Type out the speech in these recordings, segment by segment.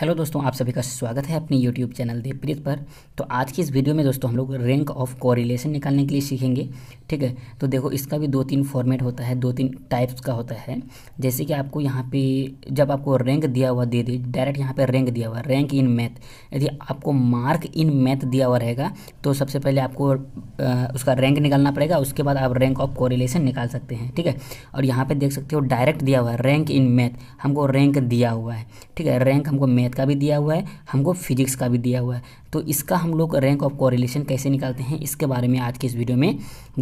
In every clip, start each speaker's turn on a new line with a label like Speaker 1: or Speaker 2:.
Speaker 1: hello दोस्तों आप सभी का स्वागत है अपने यूट्यूब चैनल देवप्रीत पर तो आज की इस वीडियो में दोस्तों हम लोग रैंक ऑफ कोरिलेशन निकालने के लिए सीखेंगे ठीक है तो देखो इसका भी दो तीन फॉर्मेट होता है दो तीन टाइप्स का होता है जैसे कि आपको यहाँ पे जब आपको रैंक दिया हुआ दे दी डायरेक्ट यहाँ पर रैंक दिया हुआ रैंक इन मैथ यदि आपको मार्क इन मैथ दिया हुआ रहेगा तो सबसे पहले आपको आ, उसका रैंक निकालना पड़ेगा उसके बाद आप रैंक ऑफ कोरिलेशन निकाल सकते हैं ठीक है और यहाँ पर देख सकते हो डायरेक्ट दिया हुआ है रैंक इन मैथ हमको रैंक दिया हुआ है ठीक है रैंक हमको मैथ का भी दिया हुआ है हमको फिजिक्स का भी दिया हुआ है तो इसका हम लोग रैंक ऑफ कोरिलेशन कैसे निकालते हैं इसके बारे में आज के इस वीडियो में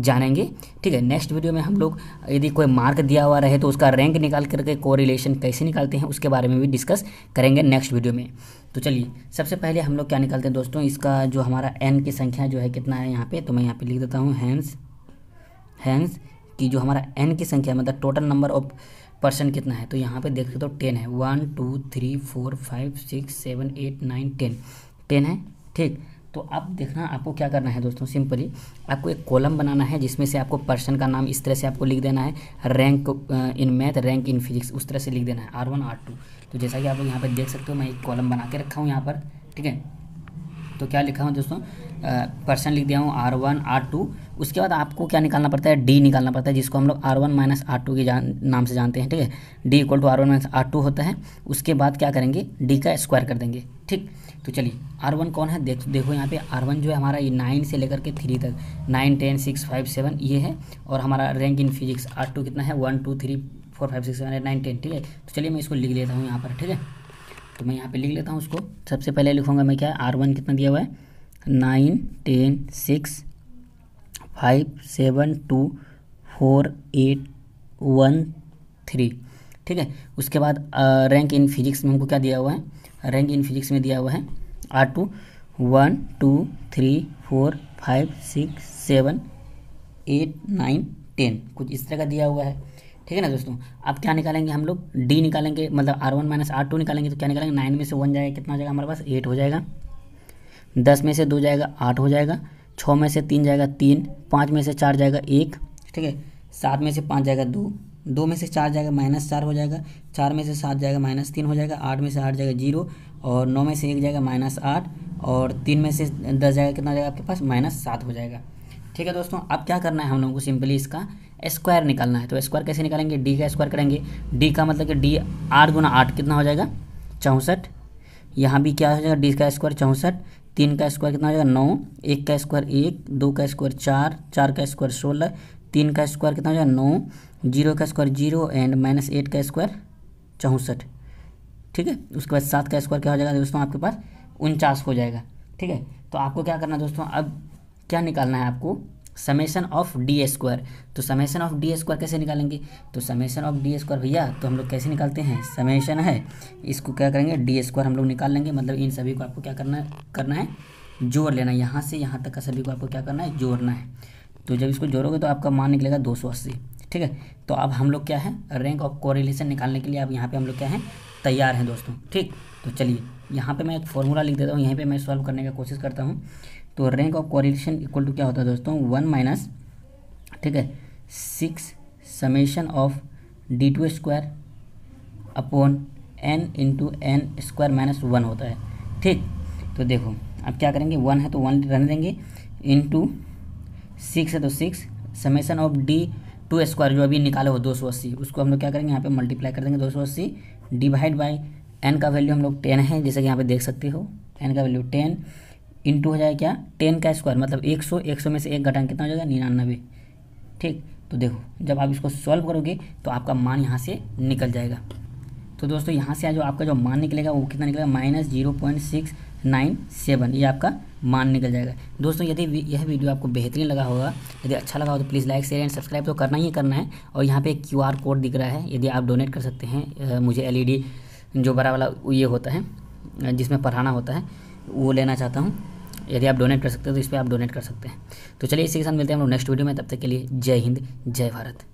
Speaker 1: जानेंगे ठीक है नेक्स्ट वीडियो में हम लोग यदि कोई मार्क दिया हुआ रहे तो उसका रैंक निकाल करके कोरिलेशन कैसे निकालते हैं उसके बारे में भी डिस्कस करेंगे नेक्स्ट वीडियो में तो चलिए सबसे पहले हम लोग क्या निकालते हैं दोस्तों इसका जो हमारा एन की संख्या जो है कितना है यहाँ पे तो मैं यहाँ पे लिख देता हूँ हैंस हैंस की जो हमारा एन की संख्या मतलब टोटल नंबर ऑफ परसेंट कितना है तो यहाँ पे देख सकते हो टेन है one two three four five six seven eight nine ten ten है ठीक तो आप देखना आपको क्या करना है दोस्तों सिंपली आपको एक कॉलम बनाना है जिसमें से आपको पर्सन का नाम इस तरह से आपको लिख देना है rank in math rank in physics उस तरह से लिख देना है आर वन आर टू तो जैसा कि आप लोग यहाँ पर देख सकते हो मैं एक कॉलम बना के रखा हूँ यहाँ पर ठीक है तो क्या लिखा हूँ दोस्तों परसेंट लिख दिया हूँ आर वन आर टू उसके बाद आपको क्या निकालना पड़ता है डी निकालना पड़ता है जिसको हम लोग R one minus R two के नाम से जानते हैं ठीक है D equal to R one minus R two होता है उसके बाद क्या करेंगे डी का स्क्वायर कर देंगे ठीक तो चलिए आर वन कौन है देख देखो यहाँ पे आर वन जो है हमारा ये नाइन से लेकर के थ्री तक nine ten six five seven ये है और हमारा rank in physics R two कितना है one two three four five six seven eight nine ten ठीक है तो चलिए मैं इसको लिख लेता हूँ यहाँ पर ठीक है तो मैं यहाँ पे लिख लेता हूँ उसको सबसे पहले लिखूँगा मैं क्या आर वन कितना दिया हुआ है nine ten six five seven two four eight one three ठीक है उसके बाद रैंक इन फिजिक्स में हमको क्या दिया हुआ है रैंक इन फिजिक्स में दिया हुआ है R two one two three four five six seven eight nine ten कुछ इस तरह का दिया हुआ है ठीक है ना दोस्तों अब क्या निकालेंगे हम लोग डी निकालेंगे मतलब R one minus R two निकालेंगे तो क्या निकालेंगे नाइन में से वन जाएगा कितना हो जाएगा हमारे पास एट हो जाएगा दस में से दो जाएगा आठ हो जाएगा छः में से तीन जाएगा तीन पाँच में से चार जाएगा एक ठीक है सात में से पाँच जाएगा दो दो में से चार जाएगा माइनस चार हो जाएगा चार में से सात जाएगा माइनस तीन हो जाएगा आठ में से आठ जाएगा जीरो और नौ में से एक जाएगा माइनस आठ और तीन में से दस जाएगा कितना जाएगा आपके पास माइनस सात हो जाएगा ठीक है दोस्तों अब क्या करना है हम लोगों को सिंपली इसका स्क्वायर निकालना है तो स्क्वायर कैसे निकालेंगे डी का स्क्वायर करेंगे डी का मतलब कि डी आठ गुना आठ कितना हो जाएगा चौंसठ यहाँ भी क्या हो जाएगा डी का स्क्वायर चौंसठ तीन का स्क्वायर कितना हो जाएगा नौ एक का स्क्वायर एक दो का स्क्वायर चार चार का स्क्वायर सोलह तीन का स्क्वायर कितना हो जाएगा नौ जीरो का square zero and minus eight का स्क्वायर चौंसठ ठीक है उसके बाद सात का स्क्वायर क्या हो जाएगा दोस्तों आपके पास उनचास हो जाएगा ठीक है तो आपको क्या करना है दोस्तों अब क्या निकालना है आपको समेसन ऑफ डी स्क्वायर तो समेसन ऑफ डी स्क्वायर कैसे निकालेंगे तो समेसन ऑफ डी स्क्वायर भैया तो हम लोग कैसे निकालते हैं समेसन है इसको क्या करेंगे डी स्क्वायर हम लोग निकाल लेंगे मतलब इन सभी को आपको क्या करना करना है जोड़ लेना है यहाँ से यहाँ तक का सभी को आपको क्या करना है जोड़ना है तो जब इसको जोड़ोगे तो आपका मान निकलेगा दो सौ अस्सी ठीक है तो अब हम लोग क्या है रैंक ऑफ कोरिलेशन निकालने के लिए अब यहाँ पर हम लोग क्या है तैयार हैं दोस्तों ठीक तो चलिए यहाँ पे मैं एक फॉर्मूला लिख देता हूँ यहीं पे मैं सॉल्व करने का कोशिश करता हूँ तो rank of correlation equal to क्या होता है दोस्तों वन माइनस ठीक है six summation of D two square upon N into N square minus one होता है ठीक तो देखो अब क्या करेंगे वन है तो वन रहने देंगे इंटू सिक्स है तो six summation of D two square जो अभी निकाला हो दो सौ अस्सी उसको हम लोग क्या करेंगे यहाँ पे मल्टीप्लाई कर देंगे दो सौ अस्सी डिवाइड बाई एन का वैल्यू हम लोग टेन है जैसे कि यहाँ पे देख सकते हो एन का वैल्यू टेन इंटू हो जाए क्या टेन का स्क्वायर मतलब एक सौ एक सौ में से एक घटाना कितना हो जाएगा निन्यानबे ठीक तो देखो जब आप इसको सॉल्व करोगे तो आपका मान यहाँ से निकल जाएगा तो दोस्तों यहाँ से जो आपका जो मान निकलेगा वो कितना निकलेगा minus zero point six nine seven ये आपका मान निकल जाएगा दोस्तों यदि यह वीडियो आपको बेहतरीन लगा होगा यदि अच्छा लगा हो तो please like share and subscribe तो करना ही करना है और यहाँ पे एक क्यू कोड दिख रहा है यदि आप डोनेट कर सकते हैं मुझे एल e जो बड़ा वाला ये होता है जिसमें पढ़ाना होता है वो लेना चाहता हूँ यदि आप डोनेट कर सकते हो तो इस पर आप डोनेट कर सकते हैं तो चलिए इसी के साथ मिलते हैं हम लोग नेक्स्ट वीडियो में तब तक के लिए जय हिंद जय भारत